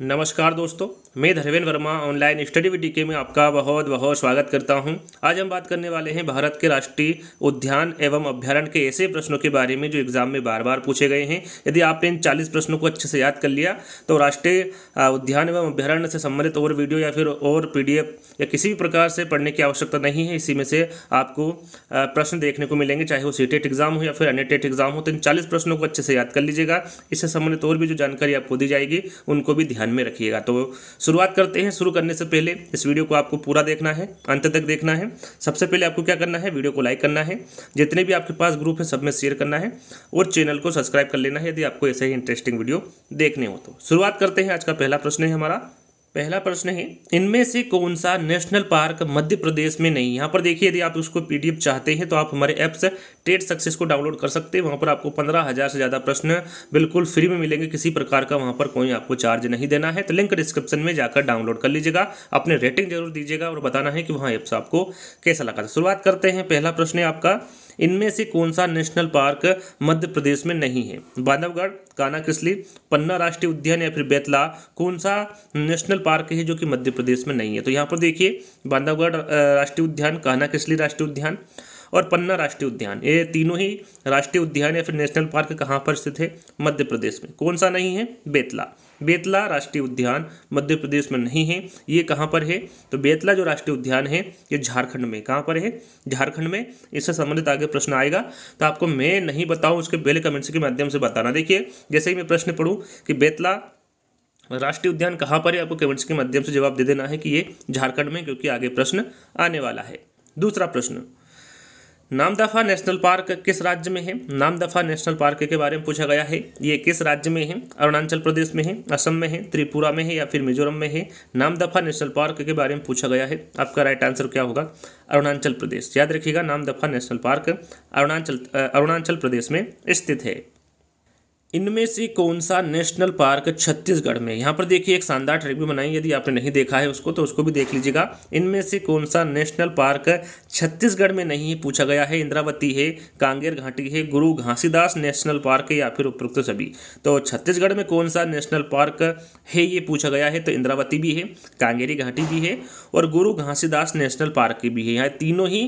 नमस्कार दोस्तों मैं धर्मेंद्र वर्मा ऑनलाइन स्टडी विडी के में आपका बहुत बहुत स्वागत करता हूं आज हम बात करने वाले हैं भारत के राष्ट्रीय उद्यान एवं अभ्यारण्य के ऐसे प्रश्नों के बारे में जो एग्जाम में बार बार पूछे गए हैं यदि आपने इन चालीस प्रश्नों को अच्छे से याद कर लिया तो राष्ट्रीय उद्यान एवं अभ्यारण्य से संबंधित और वीडियो या फिर और पी या किसी भी प्रकार से पढ़ने की आवश्यकता नहीं है इसी में से आपको प्रश्न देखने को मिलेंगे चाहे वो सी एग्ज़ाम e हो या फिर अन्य एग्ज़ाम e e हो तो इन चालीस प्रश्नों को अच्छे से याद कर लीजिएगा इससे संबंधित और भी जो जानकारी आपको दी जाएगी उनको भी ध्यान ध्यान में रखिएगा तो शुरुआत करते हैं शुरू करने से पहले इस वीडियो को आपको पूरा देखना है अंत तक देखना है सबसे पहले आपको क्या करना है वीडियो को लाइक करना है जितने भी आपके पास ग्रुप है सब में शेयर करना है और चैनल को सब्सक्राइब कर लेना है यदि आपको ऐसे ही इंटरेस्टिंग वीडियो देखने हो तो शुरुआत करते हैं आज का पहला प्रश्न है हमारा पहला प्रश्न है इनमें से कौन सा नेशनल पार्क मध्य प्रदेश में नहीं यहाँ पर देखिए यदि आप उसको पीडीएफ चाहते हैं तो आप हमारे ऐप से ट्रेड सक्सेस को डाउनलोड कर सकते हैं वहाँ पर आपको पंद्रह हज़ार से ज़्यादा प्रश्न बिल्कुल फ्री में मिलेंगे किसी प्रकार का वहाँ पर कोई आपको चार्ज नहीं देना है तो लिंक डिस्क्रिप्शन में जाकर डाउनलोड कर लीजिएगा अपने रेटिंग जरूर दीजिएगा और बताना है कि वहाँ ऐप्स आपको कैसा लगा था तो शुरुआत करते हैं पहला प्रश्न है आपका इनमें से कौन सा नेशनल पार्क मध्य प्रदेश में नहीं है बांधवगढ़ काना किसली पन्ना राष्ट्रीय उद्यान या फिर बेतला कौन सा नेशनल पार्क है जो कि मध्य प्रदेश में नहीं है तो यहाँ पर देखिए बांधवगढ़ राष्ट्रीय उद्यान कहना किसली राष्ट्रीय उद्यान और पन्ना राष्ट्रीय उद्यान ये तीनों ही राष्ट्रीय उद्यान या फिर नेशनल पार्क कहाँ पर स्थित है मध्य प्रदेश में कौन सा नहीं है बेतला बेतला राष्ट्रीय उद्यान मध्य प्रदेश में नहीं है ये कहाँ पर है तो बेतला जो राष्ट्रीय उद्यान है ये झारखंड में कहाँ पर है झारखंड में इससे संबंधित आगे प्रश्न आएगा तो आपको मैं नहीं बताऊँ उसके पहले कमेंट्स के माध्यम से बताना देखिए जैसे ही मैं प्रश्न पढ़ूँ कि बेतला मतलब राष्ट्रीय उद्यान कहाँ पर है आपको कमेंट्स के माध्यम से जवाब दे देना है कि ये झारखंड में क्योंकि आगे प्रश्न आने वाला है दूसरा प्रश्न नामदफा नेशनल पार्क किस राज्य में है नामदफा नेशनल पार्क के बारे में पूछा गया है ये किस राज्य में है अरुणाचल प्रदेश में है असम में है त्रिपुरा में है या फिर मिजोरम में है नामदफा नेशनल पार्क के बारे में पूछा गया है आपका राइट आंसर क्या होगा अरुणाचल प्रदेश याद रखिएगा नामदफा नेशनल पार्क अरुणाचल अरुणाचल प्रदेश में स्थित है इनमें से कौन सा नेशनल पार्क छत्तीसगढ़ में यहाँ पर देखिए एक शानदार ट्रिक भी बनाई यदि आपने नहीं देखा है उसको तो उसको भी देख लीजिएगा इनमें से कौन सा नेशनल पार्क छत्तीसगढ़ में नहीं पूछा गया है इंद्रावती है कांगेर घाटी है गुरु घासीदास नेशनल पार्क या फिर उपरोक्त सभी तो छत्तीसगढ़ में कौन सा नेशनल पार्क है ये पूछा गया है तो इंद्रावती भी है कांगेरी घाटी भी है और गुरु घासीदास नेशनल पार्क भी है यहाँ तीनों ही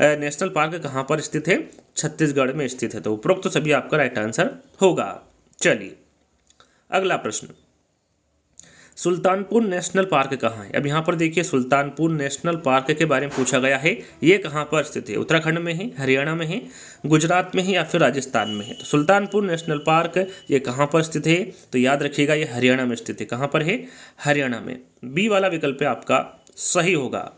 नेशनल पार्क कहाँ पर स्थित है छत्तीसगढ़ में स्थित है तो उपरोक्त सभी आपका राइट आंसर होगा चलिए अगला प्रश्न सुल्तानपुर नेशनल पार्क कहाँ है अब यहाँ पर देखिए सुल्तानपुर नेशनल पार्क के बारे में पूछा गया है ये कहाँ पर स्थित है उत्तराखंड में है हरियाणा में है गुजरात में है या फिर राजस्थान में है तो सुल्तानपुर नेशनल पार्क ये कहाँ पर स्थित है तो याद रखिएगा ये हरियाणा में स्थित है कहाँ पर है हरियाणा में बी वाला विकल्प आपका सही होगा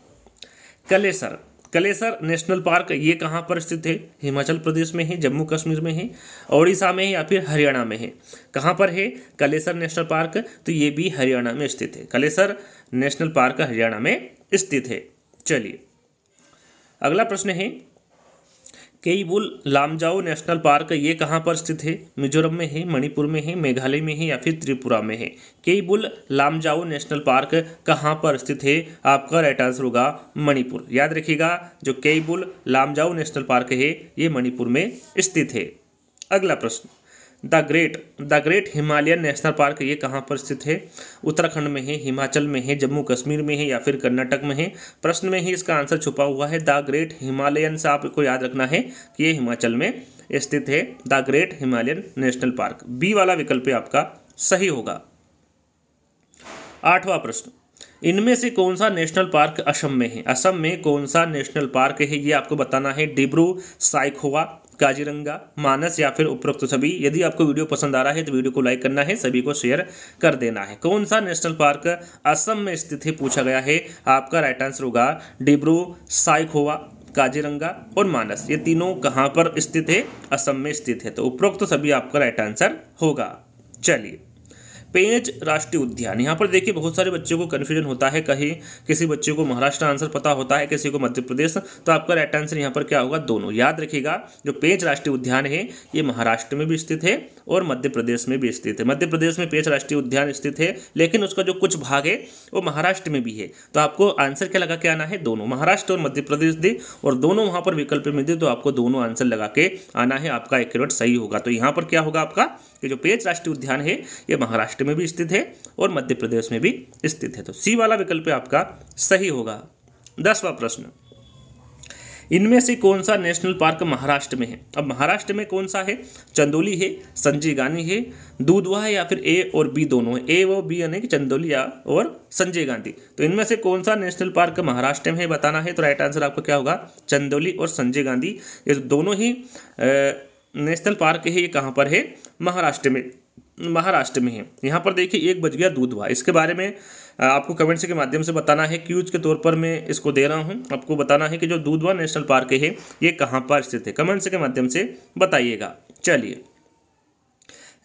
कलेसर कलेसर नेशनल पार्क ये कहाँ पर स्थित है हिमाचल प्रदेश में है जम्मू कश्मीर में है ओडिशा में है या फिर हरियाणा में है कहाँ पर है कलेसर नेशनल पार्क तो ये भी हरियाणा में स्थित है कलेसर नेशनल पार्क हरियाणा में स्थित है चलिए अगला प्रश्न है केईबुल लामजाओ नेशनल पार्क ये कहाँ पर स्थित है मिजोरम में है मणिपुर में है मेघालय में है या फिर त्रिपुरा में है केईबुल लामजाओ नेशनल पार्क कहाँ पर स्थित है आपका राइट आंसर होगा मणिपुर याद रखिएगा जो केईबुल लामजाओ नेशनल पार्क है ये मणिपुर में स्थित है अगला प्रश्न the great the great Himalayan national park ये कहाँ पर स्थित है उत्तराखंड में है हिमाचल में है जम्मू कश्मीर में है या फिर कर्नाटक में है प्रश्न में ही इसका आंसर छुपा हुआ है द ग्रेट हिमालयन से आपको याद रखना है कि ये हिमाचल में स्थित है the great Himalayan national park B वाला विकल्प आपका सही होगा आठवां प्रश्न इनमें से कौन सा नेशनल पार्क असम में है असम में कौन सा नेशनल पार्क है ये आपको बताना है डिब्रू साइकोवा काजीरंगा मानस या फिर उपरोक्त सभी यदि आपको वीडियो पसंद आ रहा है तो वीडियो को लाइक करना है सभी को शेयर कर देना है कौन सा नेशनल पार्क असम में स्थित है पूछा गया है आपका राइट आंसर होगा डिब्रू साइकोवा काजीरंगा और मानस ये तीनों कहाँ पर स्थित है असम में स्थित है तो उपरोक्त तो सभी आपका राइट आंसर होगा चलिए पेंच राष्ट्रीय उद्यान यहाँ पर देखिए बहुत सारे बच्चों को कन्फ्यूजन होता है कहीं किसी बच्चे को महाराष्ट्र आंसर पता होता है किसी को मध्य प्रदेश तो आपका राइट आंसर यहाँ पर क्या होगा दोनों याद रखिएगा जो पेंच राष्ट्रीय उद्यान है ये महाराष्ट्र में भी स्थित है और मध्य प्रदेश में भी स्थित है मध्य प्रदेश में पेंच राष्ट्रीय उद्यान स्थित है लेकिन उसका जो कुछ भाग है वो महाराष्ट्र में भी है तो आपको आंसर क्या लगा के आना है दोनों महाराष्ट्र और मध्य प्रदेश दे और दोनों वहाँ पर विकल्प में दे तो आपको दोनों आंसर लगा के आना है आपका एक सही होगा तो यहाँ पर क्या होगा आपका कि जो पेंच राष्ट्रीय उद्यान है ये महाराष्ट्र महाराष्ट्र में भी स्थित है और मध्य प्रदेश में भी स्थित है तो सी वाला विकल्प आपका सही होगा दसवा प्रश्न इनमें से कौन सा नेशनल पार्क महाराष्ट्र में है अब महाराष्ट्र में कौन सा है चंदोली है संजय गांधी है दूधवा है या फिर ए और बी दोनों है ए व बी यानी कि चंदोली और संजय गांधी तो इनमें से कौन सा नेशनल पार्क महाराष्ट्र में है बताना है तो राइट आंसर आपका क्या होगा चंदोली और संजय गांधी ये दोनों ही नेशनल पार्क है ये कहाँ पर है महाराष्ट्र में महाराष्ट्र में है यहाँ पर देखिए एक बज गया दूध हुआ इसके बारे में आपको कमेंट्स के माध्यम से बताना है क्यूज के तौर पर मैं इसको दे रहा हूँ आपको बताना है कि जो दूधवा नेशनल पार्क है ये कहाँ पर स्थित है कमेंट्स के माध्यम से बताइएगा चलिए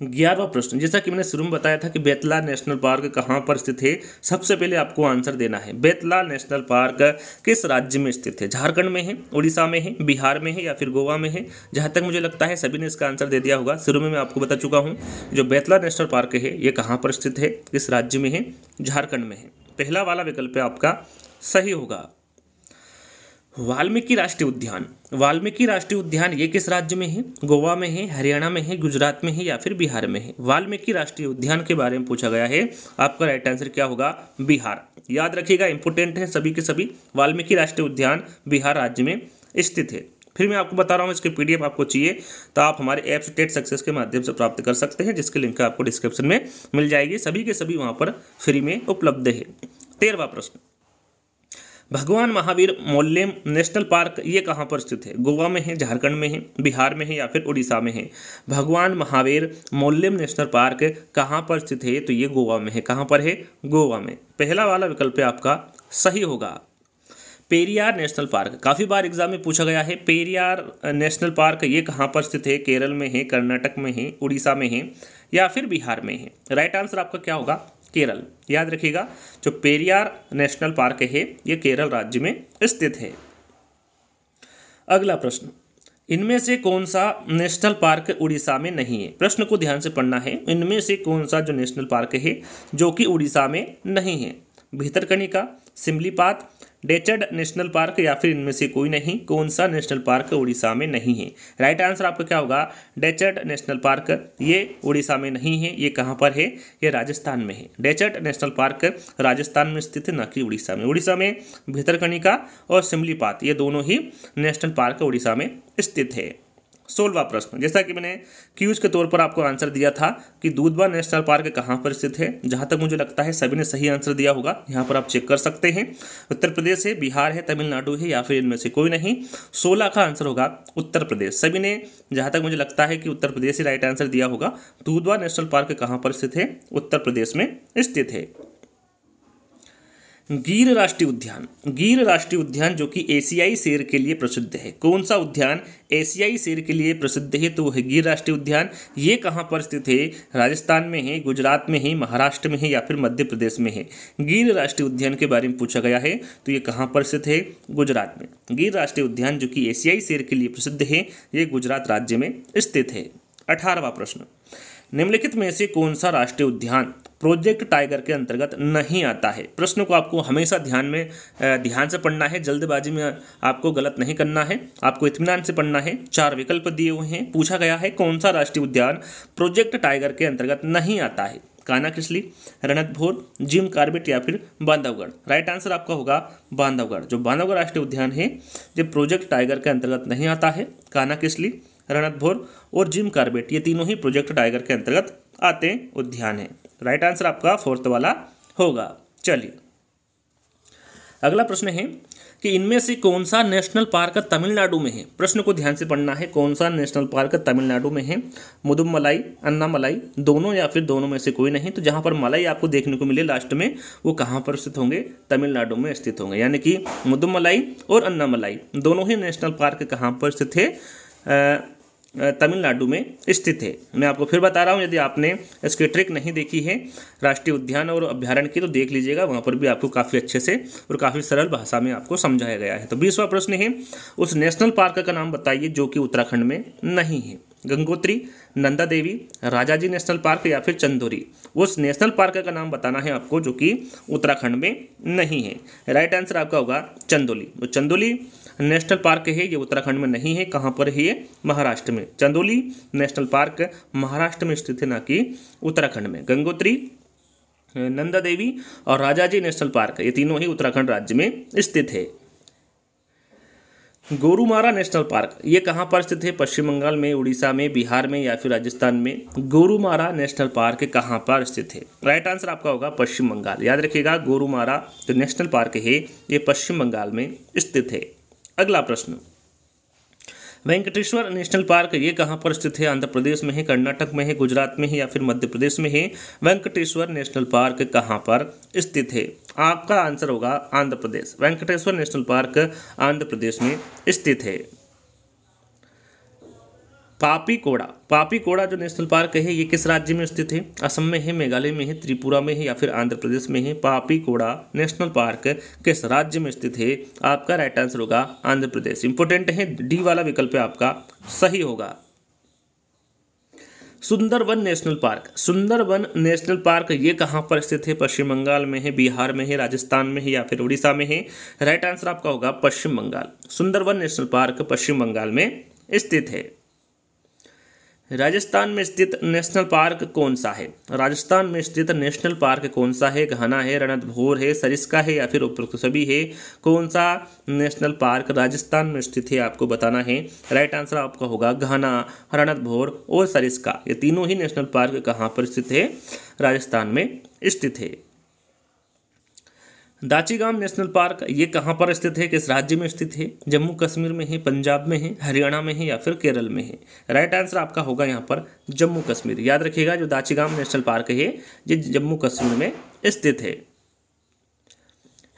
ग्यारहवा प्रश्न जैसा कि मैंने शुरू में बताया था कि बेतला नेशनल पार्क कहाँ पर स्थित है सबसे पहले आपको आंसर देना है बेतला नेशनल पार्क किस राज्य में स्थित है झारखंड में है उड़ीसा में है बिहार में है या फिर गोवा में है जहाँ तक मुझे लगता है सभी ने इसका आंसर दे दिया होगा शुरू में मैं आपको बता चुका हूँ जो बेतला नेशनल पार्क है ये कहाँ पर स्थित है किस राज्य में है झारखंड में है पहला वाला विकल्प आपका सही होगा वाल्मीकि राष्ट्रीय उद्यान वाल्मीकि राष्ट्रीय उद्यान ये किस राज्य में है गोवा में है हरियाणा में है गुजरात में है या फिर बिहार में है वाल्मीकि राष्ट्रीय उद्यान के बारे में पूछा गया है आपका राइट आंसर क्या होगा बिहार याद रखिएगा इंपोर्टेंट है सभी के सभी वाल्मीकि राष्ट्रीय उद्यान बिहार राज्य में स्थित है फिर मैं आपको बता रहा हूँ इसके पी आपको चाहिए तो आप हमारे ऐप स्टेट सक्सेस के माध्यम से प्राप्त कर सकते हैं जिसके लिंक आपको डिस्क्रिप्शन में मिल जाएगी सभी के सभी वहाँ पर फ्री में उपलब्ध है तेरहवा प्रश्न भगवान महावीर मोल्यम नेशनल पार्क ये कहाँ पर स्थित है गोवा में है झारखंड में है बिहार में है या फिर उड़ीसा में है भगवान महावीर मोल्यम नेशनल पार्क कहाँ पर स्थित है तो ये गोवा में है कहाँ पर है गोवा में पहला वाला विकल्प आपका सही होगा पेरियार नेशनल पार्क काफ़ी बार एग्जाम में पूछा गया है पेरियार नेशनल पार्क ये कहाँ पर स्थित है केरल में है कर्नाटक में है उड़ीसा में है या फिर बिहार में है राइट आंसर आपका क्या होगा केरल याद रखिएगा जो पेरियार नेशनल पार्क है ये केरल राज्य में स्थित है अगला प्रश्न इनमें से कौन सा नेशनल पार्क उड़ीसा में नहीं है प्रश्न को ध्यान से पढ़ना है इनमें से कौन सा जो नेशनल पार्क है जो कि उड़ीसा में नहीं है भीतरकनिका सिमलीपात डेचड नेशनल पार्क या फिर इनमें से कोई नहीं कौन सा नेशनल पार्क उड़ीसा में नहीं है राइट आंसर आपका क्या होगा डेचड नेशनल पार्क ये उड़ीसा में नहीं है ये कहाँ पर है ये राजस्थान में है डेचड नेशनल पार्क राजस्थान में स्थित है न कि उड़ीसा में उड़ीसा में भीतरकनिका और सिमलीपात ये दोनों ही नेशनल पार्क उड़ीसा में स्थित है सोलवा प्रश्न जैसा कि मैंने क्यूज के तौर पर आपको आंसर दिया था कि दूधवा नेशनल पार्क कहाँ पर स्थित है जहाँ तक मुझे लगता है सभी ने सही आंसर दिया होगा यहाँ पर आप चेक कर सकते हैं उत्तर प्रदेश है बिहार है तमिलनाडु है या फिर इनमें से कोई नहीं सोलह का आंसर होगा उत्तर प्रदेश सभी ने जहाँ तक मुझे लगता है कि उत्तर प्रदेश ही राइट आंसर दिया होगा दूधवा नेशनल पार्क कहाँ पर स्थित है उत्तर प्रदेश में स्थित है गिर राष्ट्रीय उद्यान गिर राष्ट्रीय उद्यान जो कि एशियाई शेर के लिए प्रसिद्ध है कौन सा उद्यान एशियाई शेर के लिए प्रसिद्ध है तो है गिर राष्ट्रीय उद्यान ये कहाँ पर स्थित है राजस्थान में है गुजरात में है महाराष्ट्र में है या फिर मध्य प्रदेश में है गिर राष्ट्रीय उद्यान के बारे में पूछा गया है तो ये कहाँ पर स्थित है गुजरात में गिर राष्ट्रीय उद्यान जो कि एशियाई शेर के लिए प्रसिद्ध है ये गुजरात राज्य में स्थित है अठारहवा प्रश्न निम्नलिखित में से कौन सा राष्ट्रीय उद्यान प्रोजेक्ट टाइगर के अंतर्गत नहीं आता है प्रश्न को आपको हमेशा ध्यान में ध्यान से पढ़ना है जल्दबाजी में आपको गलत नहीं करना है आपको इतमान से पढ़ना है चार विकल्प दिए हुए हैं पूछा गया है कौन सा राष्ट्रीय उद्यान प्रोजेक्ट टाइगर के अंतर्गत नहीं आता है काना किसली रणतभोर जिम कार्बेट या फिर बांधवगढ़ राइट आंसर आपका होगा बांधवगढ़ जो बांधवगढ़ राष्ट्रीय उद्यान है ये प्रोजेक्ट टाइगर के अंतर्गत नहीं आता है काना किसली भोर और जिम कार्बेट ये तीनों ही प्रोजेक्ट टाइगर के अंतर्गत आते हैं उद्यान है राइट आंसर आपका फोर्थ वाला होगा चलिए अगला प्रश्न है कि इनमें से कौन सा नेशनल पार्क तमिलनाडु में है प्रश्न को ध्यान से पढ़ना है कौन सा नेशनल पार्क तमिलनाडु में है मुदुम मलाई अन्ना मलाई दोनों या फिर दोनों में से कोई नहीं तो जहाँ पर मलाई आपको देखने को मिले लास्ट में वो कहाँ पर स्थित होंगे तमिलनाडु में स्थित होंगे यानी कि मुदुम मलाई और अन्ना मलाई दोनों ही नेशनल पार्क कहाँ पर स्थित है तमिलनाडु में स्थित है मैं आपको फिर बता रहा हूँ यदि आपने इसकी ट्रिक नहीं देखी है राष्ट्रीय उद्यान और अभ्यारण्य की तो देख लीजिएगा वहाँ पर भी आपको काफ़ी अच्छे से और काफ़ी सरल भाषा में आपको समझाया गया है तो बीसवा प्रश्न है उस नेशनल पार्क का नाम बताइए जो कि उत्तराखंड में नहीं है गंगोत्री नंदा देवी राजाजी नेशनल पार्क या फिर चंदोरी उस नेशनल पार्क का नाम बताना है आपको जो कि उत्तराखंड में नहीं है राइट आंसर आपका होगा चंदोली तो चंदोली नेशनल पार्क है ये उत्तराखंड में नहीं है कहाँ पर है ये महाराष्ट्र में चंदोली नेशनल पार्क महाराष्ट्र में स्थित है ना कि उत्तराखंड में गंगोत्री नंदा देवी और राजाजी नेशनल पार्क ये तीनों ही उत्तराखंड राज्य में स्थित है गोरुमारा नेशनल पार्क ये कहाँ पर स्थित है पश्चिम बंगाल में उड़ीसा में बिहार में या फिर राजस्थान में गोरुमारा नेशनल पार्क कहाँ पर स्थित है राइट आंसर आपका होगा पश्चिम बंगाल याद रखिएगा गोरुमारा जो नेशनल पार्क है ये पश्चिम बंगाल में स्थित है अगला प्रश्न वेंकटेश्वर नेशनल पार्क ये कहाँ पर स्थित है आंध्र प्रदेश में है कर्नाटक में है गुजरात में है या फिर मध्य प्रदेश में है वेंकटेश्वर नेशनल पार्क कहाँ पर स्थित है आपका आंसर होगा आंध्र प्रदेश वेंकटेश्वर नेशनल पार्क आंध्र प्रदेश में स्थित है पापी कोड़ा पापी कोड़ा जो नेशनल पार्क है ये किस राज्य में स्थित है असम में है मेघालय में है त्रिपुरा में है या फिर आंध्र प्रदेश में है पापी कोड़ा नेशनल पार्क किस राज्य में स्थित है आपका राइट आंसर होगा आंध्र प्रदेश इंपोर्टेंट है डी वाला विकल्प आपका सही होगा Sundarban national park Sundarban national park ये कहाँ पर स्थित है पश्चिम बंगाल में है बिहार में है राजस्थान में है या फिर उड़ीसा में है राइट आंसर आपका होगा पश्चिम बंगाल सुंदरवन नेशनल पार्क पश्चिम बंगाल में स्थित है राजस्थान में स्थित नेशनल पार्क कौन सा है राजस्थान में स्थित नेशनल पार्क कौन सा है घना है रणतभोर है सरिस्का है या फिर उपरोक्त सभी है कौन सा नेशनल पार्क राजस्थान में स्थित है आपको बताना है राइट आंसर आपका होगा रणत रणतभोर और सरिस्का ये तीनों ही नेशनल पार्क कहाँ पर स्थित है राजस्थान में स्थित है दाचीगाम नेशनल पार्क ये कहाँ पर स्थित है किस राज्य में स्थित है जम्मू कश्मीर में है पंजाब में है हरियाणा में है या फिर केरल में है राइट आंसर आपका होगा यहाँ पर जम्मू कश्मीर याद रखिएगा जो दाचीगाम नेशनल पार्क है ये जम्मू कश्मीर में स्थित है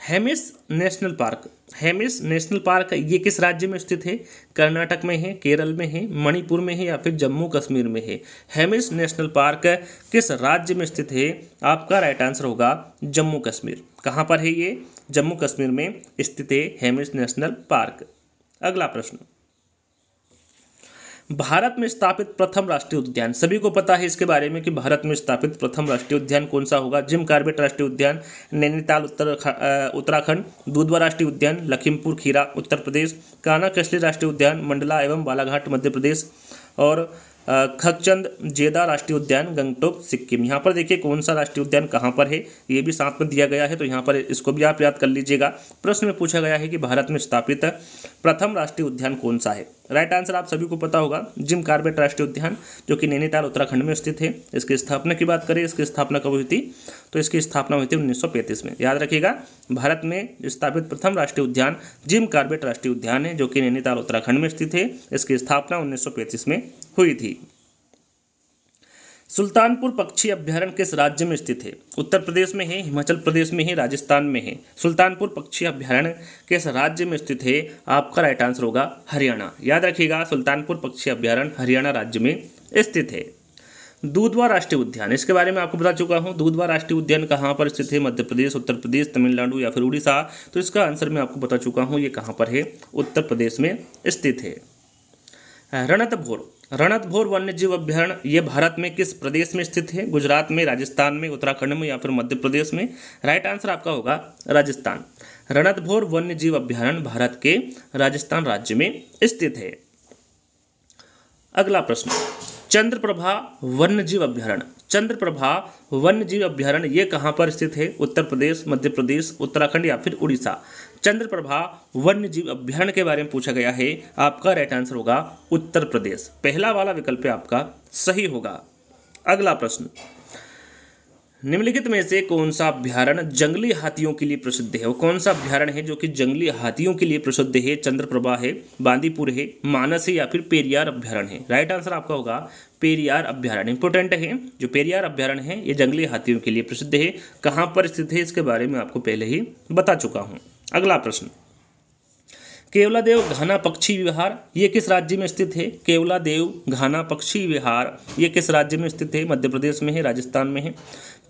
Hemis national park Hemis national park ये किस राज्य में स्थित है कर्नाटक में है केरल में है मणिपुर में है या फिर जम्मू कश्मीर में है हेमिस नेशनल पार्क किस राज्य में स्थित है आपका राइट आंसर होगा जम्मू कश्मीर कहाँ पर है ये जम्मू कश्मीर में स्थित है हेमिस नेशनल पार्क अगला प्रश्न भारत में स्थापित प्रथम राष्ट्रीय उद्यान सभी को पता है इसके बारे में कि भारत में स्थापित प्रथम राष्ट्रीय उद्यान कौन सा होगा जिम कार्बेट राष्ट्रीय उद्यान नैनीताल उत्तर उत्तराखंड दूधवा राष्ट्रीय उद्यान लखीमपुर खीरा उत्तर प्रदेश काना कसली राष्ट्रीय उद्यान मंडला एवं बालाघाट मध्य प्रदेश और खगचंद जेदा राष्ट्रीय उद्यान गंगटोक सिक्किम यहाँ पर देखिए कौन सा राष्ट्रीय उद्यान कहाँ पर है ये भी साथ में दिया गया है तो यहाँ पर इसको भी आप याद कर लीजिएगा प्रश्न में पूछा गया है कि भारत में स्थापित प्रथम राष्ट्रीय उद्यान कौन सा है राइट आंसर आप सभी को पता होगा जिम कार्बेट राष्ट्रीय उद्यान जो कि नैनीताल उत्तराखंड में स्थित है इसकी स्थापना की बात करें इसकी स्थापना कब हुई थी तो इसकी स्थापना हुई थी उन्नीस में याद रखिएगा भारत में स्थापित प्रथम राष्ट्रीय उद्यान जिम कार्बेट राष्ट्रीय उद्यान है जो कि नैनीताल उत्तराखंड में स्थित है इसकी स्थापना उन्नीस में हुई थी सुल्तानपुर पक्षी अभ्यारण्य किस राज्य में स्थित है उत्तर प्रदेश में है हिमाचल प्रदेश में है राजस्थान में है सुल्तानपुर पक्षी अभ्यारण्य किस राज्य में स्थित है आपका राइट आंसर होगा हरियाणा याद रखिएगा सुल्तानपुर पक्षी अभ्यारण्य हरियाणा राज्य में स्थित है दूधवा राष्ट्रीय उद्यान इसके बारे में आपको बता चुका हूँ दूधवा राष्ट्रीय उद्यान कहाँ पर स्थित है मध्य प्रदेश उत्तर प्रदेश तमिलनाडु या फिर उड़ीसा तो इसका आंसर मैं आपको बता चुका हूँ ये कहाँ पर है उत्तर प्रदेश में स्थित है रणतभोर रणतभोर वन्यजीव अभ्यारण्य ये भारत में किस प्रदेश में स्थित है गुजरात में राजस्थान में उत्तराखंड में या फिर मध्य प्रदेश में राइट आंसर आपका होगा राजस्थान रणतभोर वन्यजीव अभ्यारण्य भारत के राजस्थान राज्य में स्थित है अगला प्रश्न चंद्रप्रभा वन्यजीव अभ्यारण्य चंद्रप्रभा वन्यजीव अभ्यारण्य ये कहाँ पर स्थित है उत्तर प्रदेश मध्य प्रदेश उत्तराखंड या फिर उड़ीसा चंद्रप्रभा वन्य जीव अभ्यारण्य के बारे में पूछा गया है आपका राइट आंसर होगा उत्तर प्रदेश पहला वाला विकल्प आपका सही होगा अगला प्रश्न निम्नलिखित में से कौन सा अभ्यारण जंगली हाथियों के लिए प्रसिद्ध है और कौन सा अभ्यारण है जो कि जंगली हाथियों के लिए प्रसिद्ध है चंद्रप्रभा है बांदीपुर है मानस है या फिर पेरियार अभ्यारण है राइट आंसर आपका होगा पेरियार अभ्यारण इंपोर्टेंट है जो पेरियार अभ्यारण है ये जंगली हाथियों के लिए प्रसिद्ध है कहाँ पर स्थित है इसके बारे में आपको पहले ही बता चुका हूँ अगला प्रश्न केवला देव घाना पक्षी विहार ये किस राज्य में स्थित है केवला देव घाना पक्षी विहार ये किस राज्य में स्थित है मध्य प्रदेश में है राजस्थान में है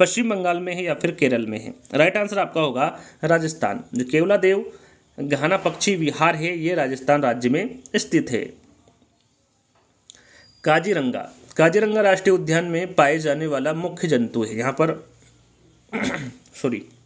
पश्चिम बंगाल में है या फिर केरल में है राइट आंसर आपका होगा राजस्थान केवला देव घाना पक्षी विहार है ये राजस्थान राज्य में स्थित है काजीरंगा काजीरंगा राष्ट्रीय उद्यान में पाए जाने वाला मुख्य जंतु है यहाँ पर सॉरी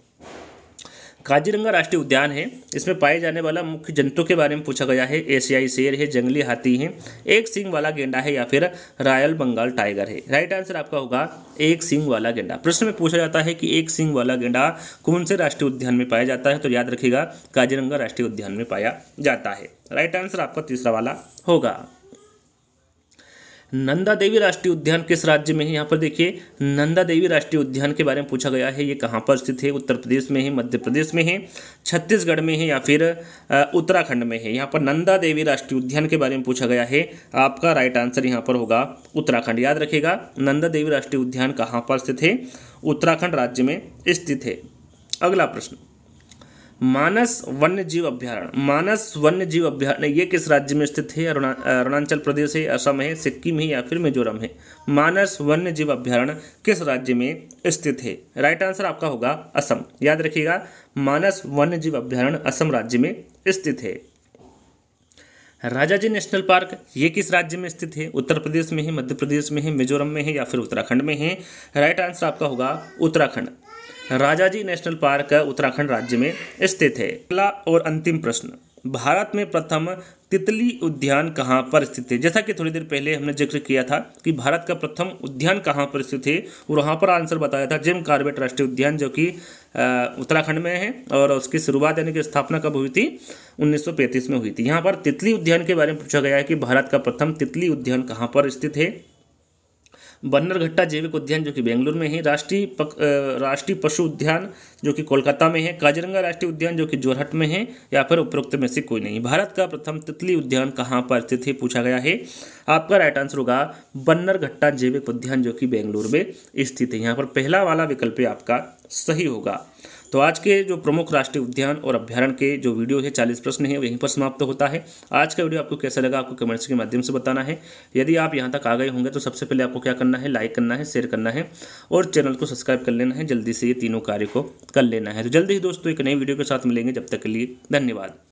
काजीरंगा राष्ट्रीय उद्यान है इसमें पाए जाने वाला मुख्य जंतु के बारे में पूछा गया है एशियाई शेर है जंगली हाथी है एक सिंग वाला गेंडा है या फिर रॉयल बंगाल टाइगर है राइट आंसर आपका होगा एक सिंग वाला गेंडा प्रश्न में पूछा जाता है कि एक सिंग वाला गेंडा कौन से राष्ट्रीय उद्यान में पाया जाता है तो याद रखेगा काजीरंगा राष्ट्रीय उद्यान में पाया जाता है राइट आंसर आपका तीसरा वाला होगा नंदा देवी राष्ट्रीय उद्यान किस राज्य में है यहाँ पर देखिए नंदा देवी राष्ट्रीय उद्यान के बारे में पूछा गया है ये कहाँ पर स्थित है उत्तर प्रदेश में है मध्य प्रदेश में है छत्तीसगढ़ में है या फिर उत्तराखंड में है यहाँ पर नंदा देवी राष्ट्रीय उद्यान के बारे में पूछा गया है आपका राइट आंसर यहाँ पर होगा उत्तराखंड याद रखिएगा नंदा देवी राष्ट्रीय उद्यान कहाँ पर स्थित है उत्तराखंड राज्य में स्थित है अगला प्रश्न मानस वन्य जीव अभ्यारण्य मानस वन्य जीव अभ्यारण्य ये किस राज्य में स्थित है अरुणाचल प्रदेश है असम है सिक्किम है या फिर मिजोरम है मानस वन्य जीव अभ्यारण्य किस राज्य में स्थित है राइट आंसर आपका होगा असम याद रखिएगा मानस वन्य जीव अभ्यारण्य असम राज्य में स्थित है राजाजी नेशनल पार्क ये किस राज्य में स्थित है उत्तर प्रदेश में है मध्य प्रदेश में है मिजोरम में है या फिर उत्तराखंड में है राइट आंसर आपका होगा उत्तराखंड राजाजी नेशनल पार्क उत्तराखंड राज्य में स्थित है अगला और अंतिम प्रश्न भारत में प्रथम तितली उद्यान कहाँ पर स्थित है जैसा कि थोड़ी देर पहले हमने जिक्र किया था कि भारत का प्रथम उद्यान कहाँ पर स्थित है और वहाँ पर आंसर बताया था जिम कार्बेट राष्ट्रीय उद्यान जो कि उत्तराखंड में है और उसकी शुरुआत यानी कि स्थापना कब हुई थी 1935 में हुई थी यहाँ पर तितली उद्यान के बारे में पूछा गया है कि भारत का प्रथम तितली उद्यान कहाँ पर स्थित है बन्नरघट्टा जैविक उद्यान जो कि बेंगलुरु में है राष्ट्रीय राष्ट्रीय पशु उद्यान जो कि कोलकाता में है काजीरंगा राष्ट्रीय उद्यान जो कि जोरहट में है या फिर उपरोक्त में से कोई नहीं भारत का प्रथम तितली उद्यान कहाँ पर स्थित है पूछा गया है आपका राइट आंसर होगा बन्नरघट्टा जैविक उद्यान जो कि बेंगलुरु में स्थित है यहाँ पर पहला वाला विकल्प आपका सही होगा तो आज के जो प्रमुख राष्ट्रीय उद्यान और अभ्यारण के जो वीडियो है चालीस प्रश्न है यहीं पर समाप्त होता है आज का वीडियो आपको कैसा लगा आपको कमेंट्स के माध्यम से बताना है यदि आप यहाँ तक आ गए होंगे तो सबसे पहले आपको क्या करना है लाइक करना है शेयर करना है और चैनल को सब्सक्राइब कर लेना है जल्दी से ये तीनों कार्य को कर लेना है तो जल्दी ही दोस्तों एक नई वीडियो के साथ मिलेंगे जब तक के लिए धन्यवाद